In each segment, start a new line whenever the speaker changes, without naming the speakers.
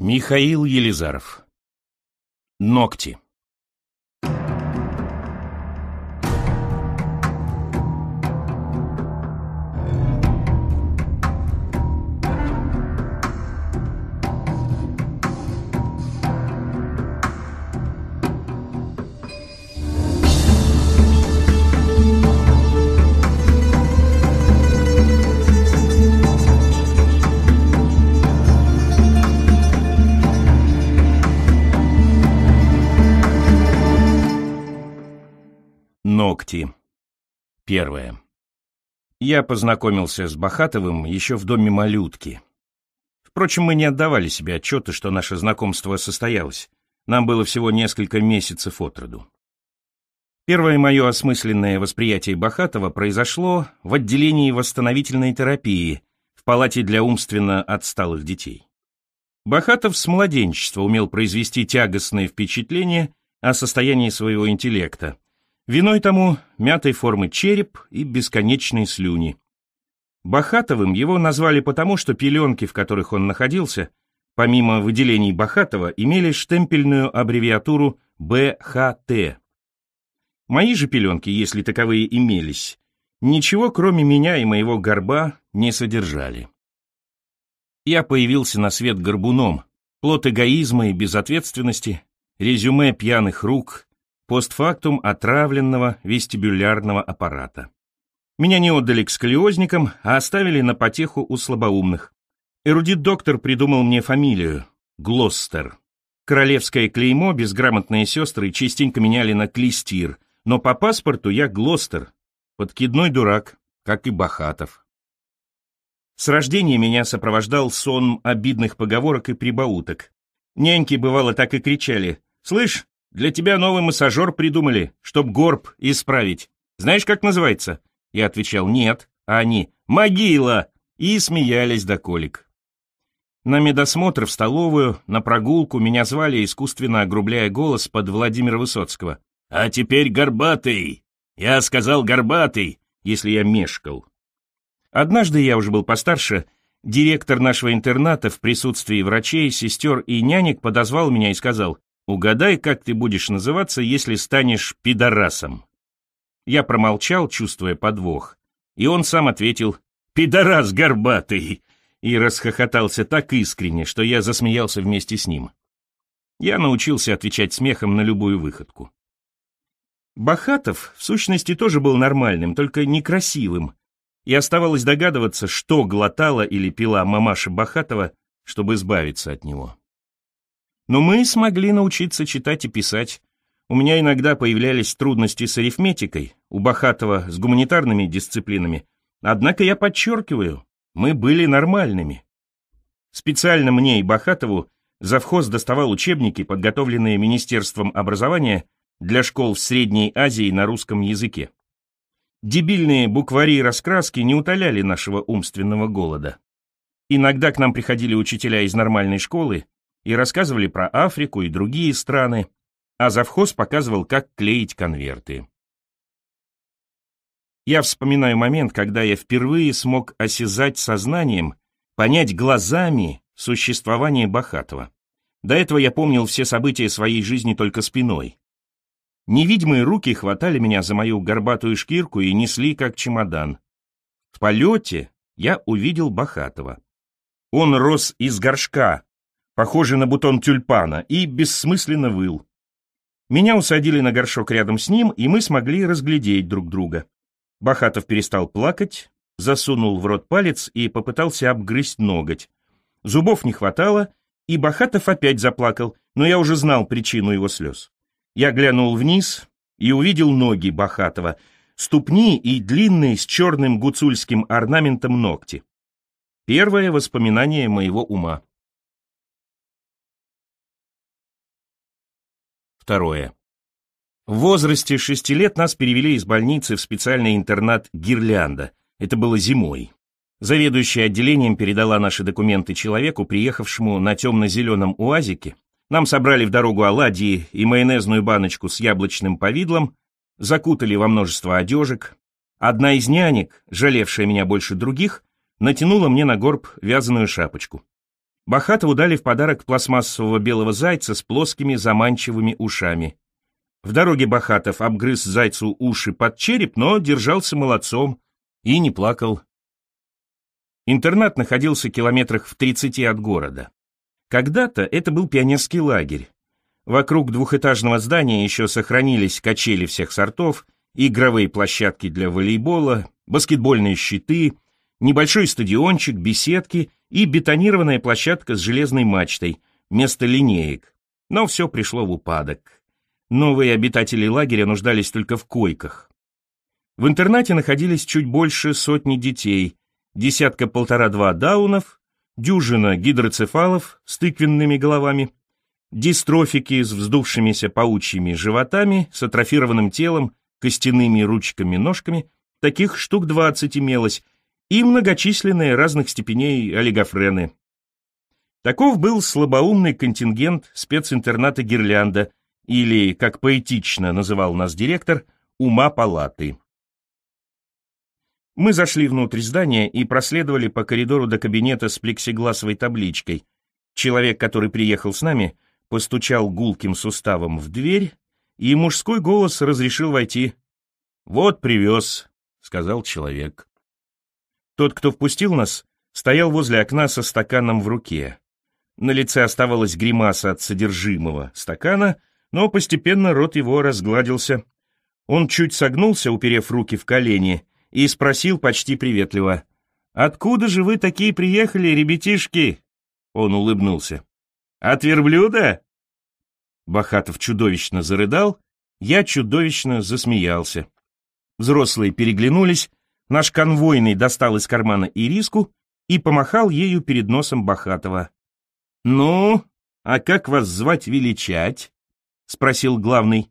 Михаил Елизаров. Ногти. Ногти. Первое. Я познакомился с Бахатовым еще в доме малютки. Впрочем, мы не отдавали себе отчета, что наше знакомство состоялось. Нам было всего несколько месяцев от роду. Первое мое осмысленное восприятие Бахатова произошло в отделении восстановительной терапии в палате для умственно отсталых детей. Бахатов с младенчества умел произвести тягостные впечатления о состоянии своего интеллекта, Виной тому мятой формы череп и бесконечные слюни. Бахатовым его назвали потому, что пеленки, в которых он находился, помимо выделений Бахатова, имели штемпельную аббревиатуру БХТ. Мои же пеленки, если таковые имелись, ничего кроме меня и моего горба не содержали. Я появился на свет горбуном, плод эгоизма и безответственности, резюме пьяных рук, постфактум отравленного вестибулярного аппарата. Меня не отдали к сколиозникам, а оставили на потеху у слабоумных. Эрудит-доктор придумал мне фамилию — Глостер. Королевское клеймо безграмотные сестры частенько меняли на Клистир, но по паспорту я Глостер, подкидной дурак, как и Бахатов. С рождения меня сопровождал сон обидных поговорок и прибауток. Няньки, бывало, так и кричали. «Слышь, для тебя новый массажер придумали, чтоб горб исправить. Знаешь, как называется?» Я отвечал «Нет», а они «Могила!» и смеялись до колик. На медосмотр в столовую, на прогулку меня звали, искусственно огрубляя голос под Владимира Высоцкого. «А теперь горбатый!» «Я сказал горбатый, если я мешкал». Однажды я уже был постарше, директор нашего интерната в присутствии врачей, сестер и нянек подозвал меня и сказал, Угадай, как ты будешь называться, если станешь пидорасом. Я промолчал, чувствуя подвох, и он сам ответил «Пидорас горбатый!» и расхохотался так искренне, что я засмеялся вместе с ним. Я научился отвечать смехом на любую выходку. Бахатов, в сущности, тоже был нормальным, только некрасивым, и оставалось догадываться, что глотала или пила мамаша Бахатова, чтобы избавиться от него. Но мы смогли научиться читать и писать. У меня иногда появлялись трудности с арифметикой, у Бахатова с гуманитарными дисциплинами. Однако я подчеркиваю, мы были нормальными. Специально мне и Бахатову завхоз доставал учебники, подготовленные Министерством образования для школ в Средней Азии на русском языке. Дебильные буквари и раскраски не утоляли нашего умственного голода. Иногда к нам приходили учителя из нормальной школы и рассказывали про Африку и другие страны, а завхоз показывал, как клеить конверты. Я вспоминаю момент, когда я впервые смог осязать сознанием, понять глазами существование Бахатова. До этого я помнил все события своей жизни только спиной. Невидимые руки хватали меня за мою горбатую шкирку и несли как чемодан. В полете я увидел Бахатова. Он рос из горшка, похожий на бутон тюльпана, и бессмысленно выл. Меня усадили на горшок рядом с ним, и мы смогли разглядеть друг друга. Бахатов перестал плакать, засунул в рот палец и попытался обгрызть ноготь. Зубов не хватало, и Бахатов опять заплакал, но я уже знал причину его слез. Я глянул вниз и увидел ноги Бахатова, ступни и длинные с черным гуцульским орнаментом ногти. Первое воспоминание моего ума. Второе. В возрасте шести лет нас перевели из больницы в специальный интернат «Гирлянда». Это было зимой. Заведующая отделением передала наши документы человеку, приехавшему на темно-зеленом уазике. Нам собрали в дорогу оладьи и майонезную баночку с яблочным повидлом, закутали во множество одежек. Одна из нянек, жалевшая меня больше других, натянула мне на горб вязаную шапочку. Бахатову дали в подарок пластмассового белого зайца с плоскими заманчивыми ушами. В дороге Бахатов обгрыз зайцу уши под череп, но держался молодцом и не плакал. Интернат находился километрах в 30 от города. Когда-то это был пионерский лагерь. Вокруг двухэтажного здания еще сохранились качели всех сортов, игровые площадки для волейбола, баскетбольные щиты, небольшой стадиончик, беседки и бетонированная площадка с железной мачтой, вместо линеек. Но все пришло в упадок. Новые обитатели лагеря нуждались только в койках. В интернате находились чуть больше сотни детей, десятка-полтора-два даунов, дюжина гидроцефалов с тыквенными головами, дистрофики с вздувшимися паучьими животами, с атрофированным телом, костяными ручками-ножками, таких штук двадцать имелось, и многочисленные разных степеней олигофрены. Таков был слабоумный контингент специнтерната Гирлянда, или, как поэтично называл нас директор, ума палаты. Мы зашли внутрь здания и проследовали по коридору до кабинета с плексигласовой табличкой. Человек, который приехал с нами, постучал гулким суставом в дверь, и мужской голос разрешил войти. «Вот привез», — сказал человек. Тот, кто впустил нас, стоял возле окна со стаканом в руке. На лице оставалась гримаса от содержимого стакана, но постепенно рот его разгладился. Он чуть согнулся, уперев руки в колени, и спросил почти приветливо. «Откуда же вы такие приехали, ребятишки?» Он улыбнулся. «От верблюда?» Бахатов чудовищно зарыдал, я чудовищно засмеялся. Взрослые переглянулись, Наш конвойный достал из кармана ириску и помахал ею перед носом Бахатова. «Ну, а как вас звать-величать?» — спросил главный.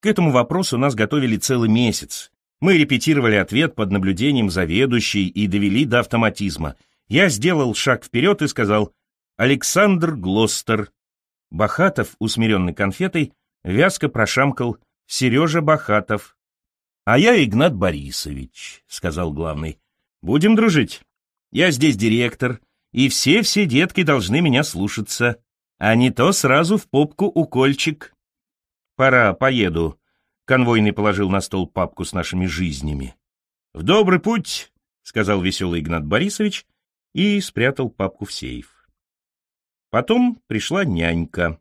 К этому вопросу нас готовили целый месяц. Мы репетировали ответ под наблюдением заведующей и довели до автоматизма. Я сделал шаг вперед и сказал «Александр Глостер». Бахатов, усмиренный конфетой, вязко прошамкал «Сережа Бахатов, «А я Игнат Борисович», — сказал главный. «Будем дружить. Я здесь директор, и все-все детки должны меня слушаться. А не то сразу в попку укольчик». «Пора, поеду», — конвойный положил на стол папку с нашими жизнями. «В добрый путь», — сказал веселый Игнат Борисович и спрятал папку в сейф. Потом пришла нянька.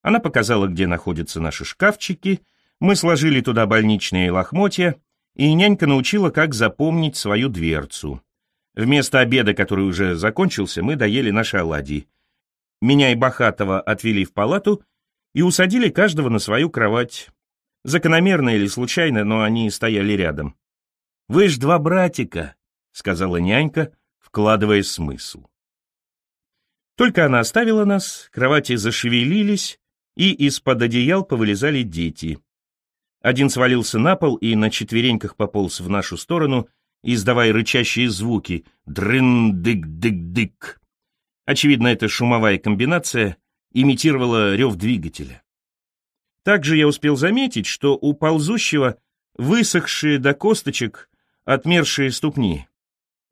Она показала, где находятся наши шкафчики — мы сложили туда больничные лохмотья, и нянька научила, как запомнить свою дверцу. Вместо обеда, который уже закончился, мы доели наши оладьи. Меня и Бахатова отвели в палату и усадили каждого на свою кровать. Закономерно или случайно, но они стояли рядом. «Вы ж два братика», — сказала нянька, вкладывая смысл. Только она оставила нас, кровати зашевелились, и из-под одеял повылезали дети. Один свалился на пол и на четвереньках пополз в нашу сторону, издавая рычащие звуки «дрын-дык-дык-дык». Очевидно, эта шумовая комбинация имитировала рев двигателя. Также я успел заметить, что у ползущего высохшие до косточек отмершие ступни.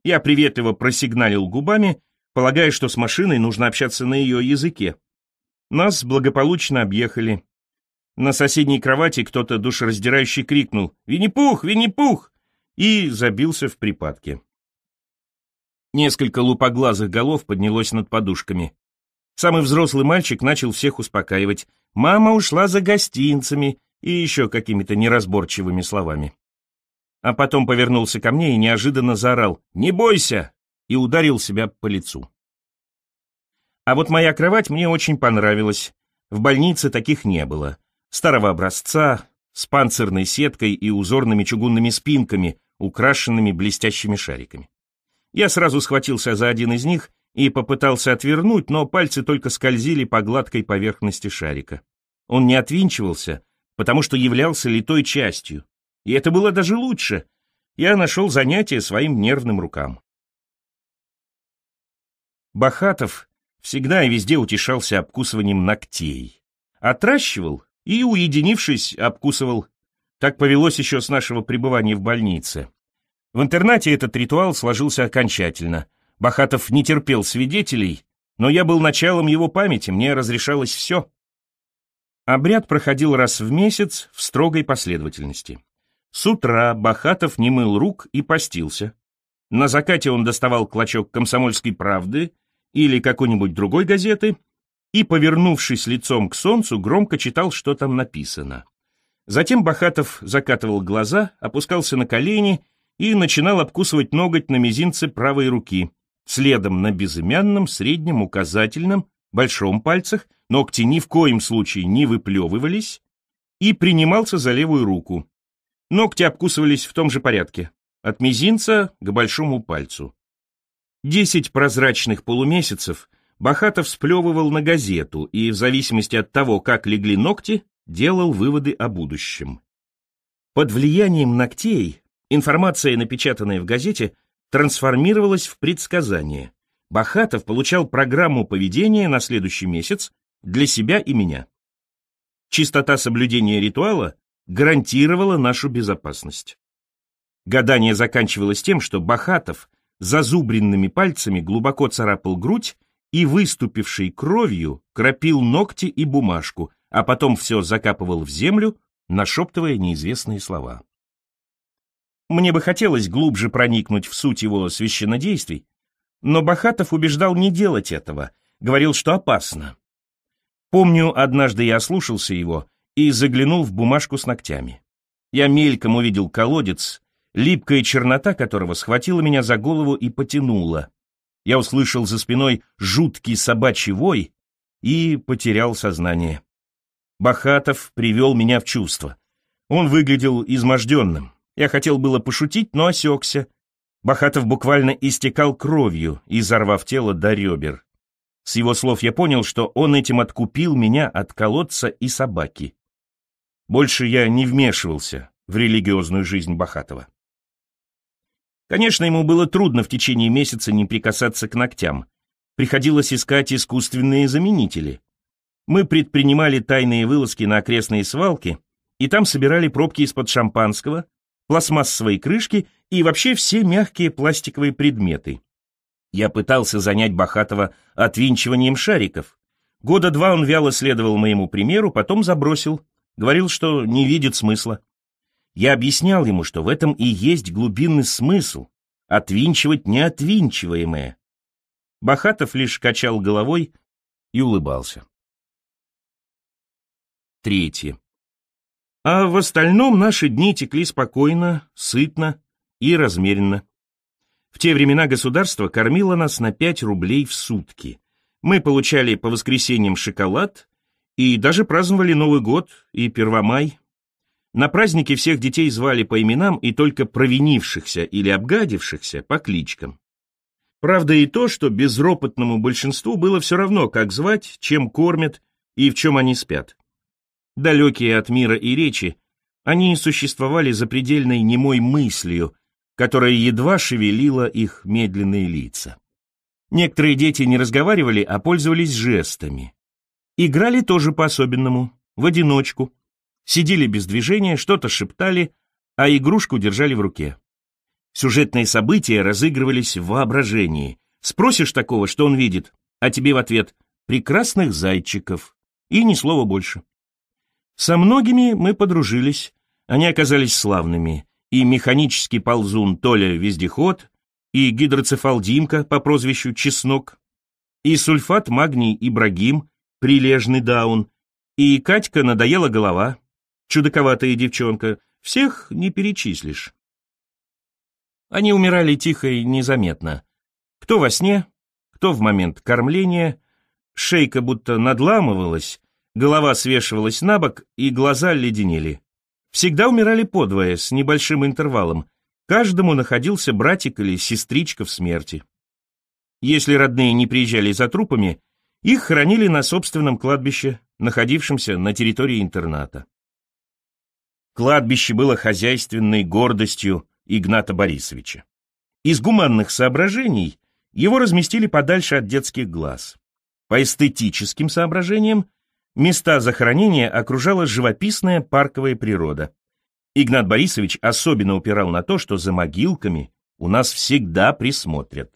Я приветливо просигналил губами, полагая, что с машиной нужно общаться на ее языке. Нас благополучно объехали. На соседней кровати кто-то душераздирающе крикнул «Винни-Пух! Винни-Пух!» и забился в припадке. Несколько лупоглазых голов поднялось над подушками. Самый взрослый мальчик начал всех успокаивать. Мама ушла за гостинцами и еще какими-то неразборчивыми словами. А потом повернулся ко мне и неожиданно заорал «Не бойся!» и ударил себя по лицу. А вот моя кровать мне очень понравилась. В больнице таких не было старого образца, с панцирной сеткой и узорными чугунными спинками, украшенными блестящими шариками. Я сразу схватился за один из них и попытался отвернуть, но пальцы только скользили по гладкой поверхности шарика. Он не отвинчивался, потому что являлся литой частью. И это было даже лучше. Я нашел занятие своим нервным рукам. Бахатов всегда и везде утешался обкусыванием ногтей. Отращивал и, уединившись, обкусывал. Так повелось еще с нашего пребывания в больнице. В интернате этот ритуал сложился окончательно. Бахатов не терпел свидетелей, но я был началом его памяти, мне разрешалось все. Обряд проходил раз в месяц в строгой последовательности. С утра Бахатов не мыл рук и постился. На закате он доставал клочок «Комсомольской правды» или какой-нибудь другой газеты и, повернувшись лицом к солнцу, громко читал, что там написано. Затем Бахатов закатывал глаза, опускался на колени и начинал обкусывать ноготь на мизинце правой руки, следом на безымянном, среднем, указательном, большом пальцах, ногти ни в коем случае не выплевывались, и принимался за левую руку. Ногти обкусывались в том же порядке, от мизинца к большому пальцу. Десять прозрачных полумесяцев — Бахатов сплевывал на газету и, в зависимости от того, как легли ногти, делал выводы о будущем. Под влиянием ногтей информация, напечатанная в газете, трансформировалась в предсказание. Бахатов получал программу поведения на следующий месяц для себя и меня. Чистота соблюдения ритуала гарантировала нашу безопасность. Гадание заканчивалось тем, что Бахатов зазубренными пальцами глубоко царапал грудь и, выступивший кровью, кропил ногти и бумажку, а потом все закапывал в землю, нашептывая неизвестные слова. Мне бы хотелось глубже проникнуть в суть его священнодействий, но Бахатов убеждал не делать этого, говорил, что опасно. Помню, однажды я ослушался его и заглянул в бумажку с ногтями. Я мельком увидел колодец, липкая чернота которого схватила меня за голову и потянула. Я услышал за спиной жуткий собачий вой и потерял сознание. Бахатов привел меня в чувство. Он выглядел изможденным. Я хотел было пошутить, но осекся. Бахатов буквально истекал кровью, изорвав тело до ребер. С его слов я понял, что он этим откупил меня от колодца и собаки. Больше я не вмешивался в религиозную жизнь Бахатова. Конечно, ему было трудно в течение месяца не прикасаться к ногтям. Приходилось искать искусственные заменители. Мы предпринимали тайные вылазки на окрестные свалки, и там собирали пробки из-под шампанского, пластмассовые крышки и вообще все мягкие пластиковые предметы. Я пытался занять Бахатова отвинчиванием шариков. Года два он вяло следовал моему примеру, потом забросил. Говорил, что не видит смысла. Я объяснял ему, что в этом и есть глубинный смысл — отвинчивать неотвинчиваемое. Бахатов лишь качал головой и улыбался. Третье. А в остальном наши дни текли спокойно, сытно и размеренно. В те времена государство кормило нас на 5 рублей в сутки. Мы получали по воскресеньям шоколад и даже праздновали Новый год и Первомай на празднике всех детей звали по именам и только провинившихся или обгадившихся по кличкам. Правда и то, что безропотному большинству было все равно, как звать, чем кормят и в чем они спят. Далекие от мира и речи, они существовали за предельной немой мыслью, которая едва шевелила их медленные лица. Некоторые дети не разговаривали, а пользовались жестами. Играли тоже по-особенному, в одиночку, Сидели без движения, что-то шептали, а игрушку держали в руке. Сюжетные события разыгрывались в воображении. Спросишь такого, что он видит, а тебе в ответ «прекрасных зайчиков» и ни слова больше. Со многими мы подружились, они оказались славными, и механический ползун Толя Вездеход, и гидроцефал Димка по прозвищу Чеснок, и сульфат магний Ибрагим, прилежный даун, и Катька надоела голова, чудаковатая девчонка, всех не перечислишь. Они умирали тихо и незаметно. Кто во сне, кто в момент кормления, шейка будто надламывалась, голова свешивалась на бок и глаза леденели. Всегда умирали подвое, с небольшим интервалом. Каждому находился братик или сестричка в смерти. Если родные не приезжали за трупами, их хоронили на собственном кладбище, находившемся на территории интерната. Кладбище было хозяйственной гордостью Игната Борисовича. Из гуманных соображений его разместили подальше от детских глаз. По эстетическим соображениям места захоронения окружала живописная парковая природа. Игнат Борисович особенно упирал на то, что за могилками у нас всегда присмотрят.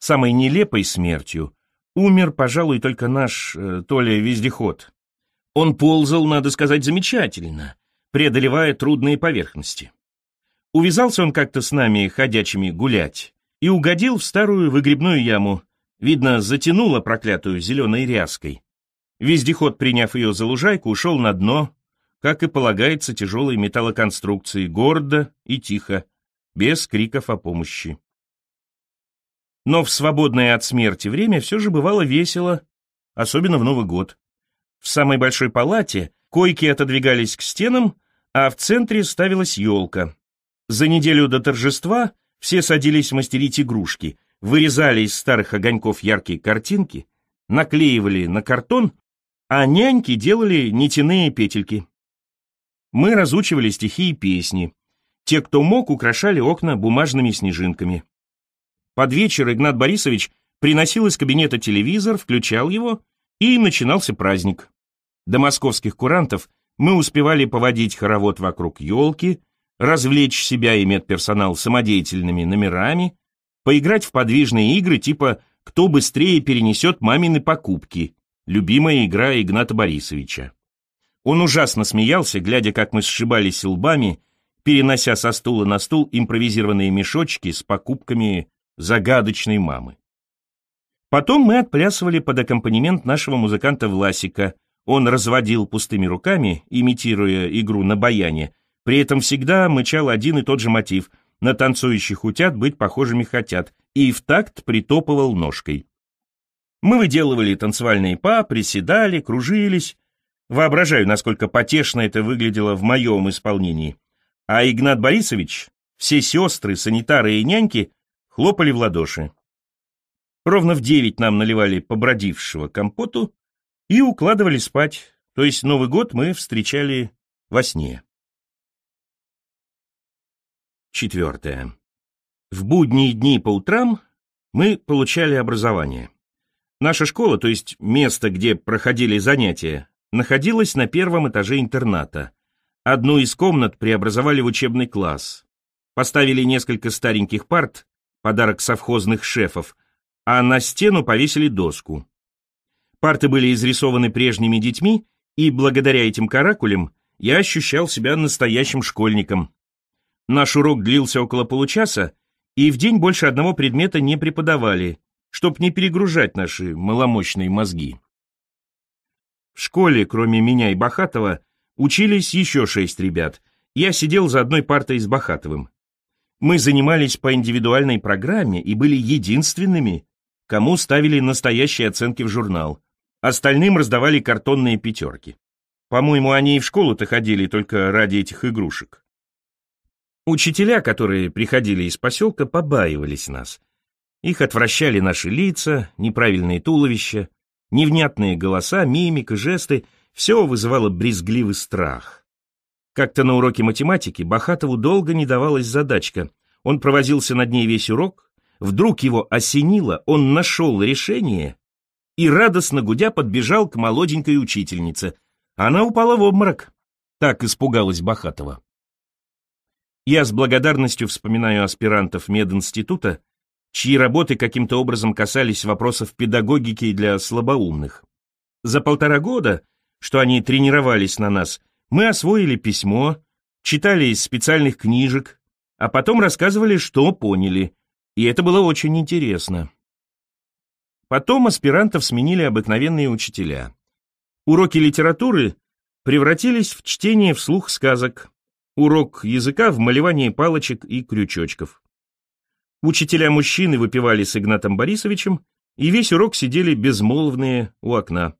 Самой нелепой смертью умер, пожалуй, только наш, э, то ли вездеход, он ползал, надо сказать, замечательно, преодолевая трудные поверхности. Увязался он как-то с нами, ходячими, гулять, и угодил в старую выгребную яму. Видно, затянуло проклятую зеленой ряской. Вездеход, приняв ее за лужайку, ушел на дно, как и полагается тяжелой металлоконструкции, гордо и тихо, без криков о помощи. Но в свободное от смерти время все же бывало весело, особенно в Новый год. В самой большой палате койки отодвигались к стенам, а в центре ставилась елка. За неделю до торжества все садились мастерить игрушки, вырезали из старых огоньков яркие картинки, наклеивали на картон, а няньки делали нитяные петельки. Мы разучивали стихи и песни. Те, кто мог, украшали окна бумажными снежинками. Под вечер Игнат Борисович приносил из кабинета телевизор, включал его и начинался праздник. До московских курантов мы успевали поводить хоровод вокруг елки, развлечь себя и медперсонал самодеятельными номерами, поиграть в подвижные игры типа «Кто быстрее перенесет мамины покупки», любимая игра Игната Борисовича. Он ужасно смеялся, глядя, как мы сшибались лбами, перенося со стула на стул импровизированные мешочки с покупками загадочной мамы. Потом мы отплясывали под аккомпанемент нашего музыканта Власика. Он разводил пустыми руками, имитируя игру на баяне. При этом всегда мычал один и тот же мотив «На танцующих утят быть похожими хотят» и в такт притопывал ножкой. Мы выделывали танцевальные па, приседали, кружились. Воображаю, насколько потешно это выглядело в моем исполнении. А Игнат Борисович, все сестры, санитары и няньки хлопали в ладоши. Ровно в девять нам наливали побродившего компоту и укладывали спать, то есть Новый год мы встречали во сне. Четвертое. В будние дни по утрам мы получали образование. Наша школа, то есть место, где проходили занятия, находилась на первом этаже интерната. Одну из комнат преобразовали в учебный класс. Поставили несколько стареньких парт, подарок совхозных шефов, а на стену повесили доску. Парты были изрисованы прежними детьми, и благодаря этим каракулям я ощущал себя настоящим школьником. Наш урок длился около получаса, и в день больше одного предмета не преподавали, чтоб не перегружать наши маломощные мозги. В школе, кроме меня и Бахатова, учились еще шесть ребят. Я сидел за одной партой с Бахатовым. Мы занимались по индивидуальной программе и были единственными, кому ставили настоящие оценки в журнал. Остальным раздавали картонные пятерки. По-моему, они и в школу-то ходили только ради этих игрушек. Учителя, которые приходили из поселка, побаивались нас. Их отвращали наши лица, неправильные туловища, невнятные голоса, мимика, жесты. Все вызывало брезгливый страх. Как-то на уроке математики Бахатову долго не давалась задачка. Он провозился над ней весь урок, Вдруг его осенило, он нашел решение и, радостно гудя, подбежал к молоденькой учительнице. Она упала в обморок. Так испугалась Бахатова. Я с благодарностью вспоминаю аспирантов мединститута, чьи работы каким-то образом касались вопросов педагогики для слабоумных. За полтора года, что они тренировались на нас, мы освоили письмо, читали из специальных книжек, а потом рассказывали, что поняли – и это было очень интересно. Потом аспирантов сменили обыкновенные учителя. Уроки литературы превратились в чтение вслух сказок, урок языка в малевание палочек и крючочков. Учителя-мужчины выпивали с Игнатом Борисовичем, и весь урок сидели безмолвные у окна.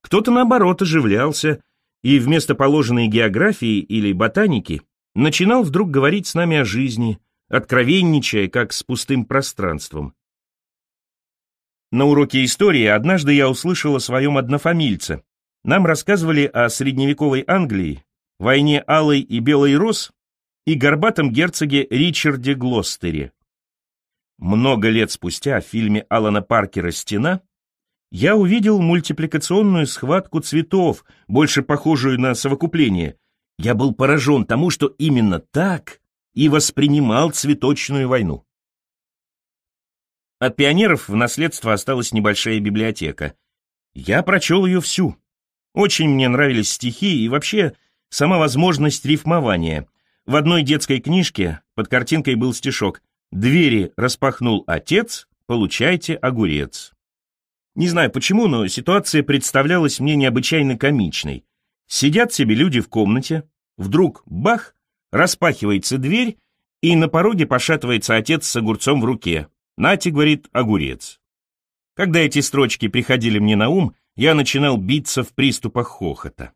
Кто-то, наоборот, оживлялся, и вместо положенной географии или ботаники начинал вдруг говорить с нами о жизни – откровенничая, как с пустым пространством. На уроке истории однажды я услышал о своем однофамильце. Нам рассказывали о средневековой Англии, войне Алой и Белой Роз и горбатом герцоге Ричарде Глостере. Много лет спустя в фильме Алана Паркера «Стена» я увидел мультипликационную схватку цветов, больше похожую на совокупление. Я был поражен тому, что именно так и воспринимал цветочную войну. От пионеров в наследство осталась небольшая библиотека. Я прочел ее всю. Очень мне нравились стихи и вообще сама возможность рифмования. В одной детской книжке под картинкой был стишок «Двери распахнул отец, получайте огурец». Не знаю почему, но ситуация представлялась мне необычайно комичной. Сидят себе люди в комнате, вдруг бах, Распахивается дверь, и на пороге пошатывается отец с огурцом в руке. Нати говорит, огурец. Когда эти строчки приходили мне на ум, я начинал биться в приступах хохота.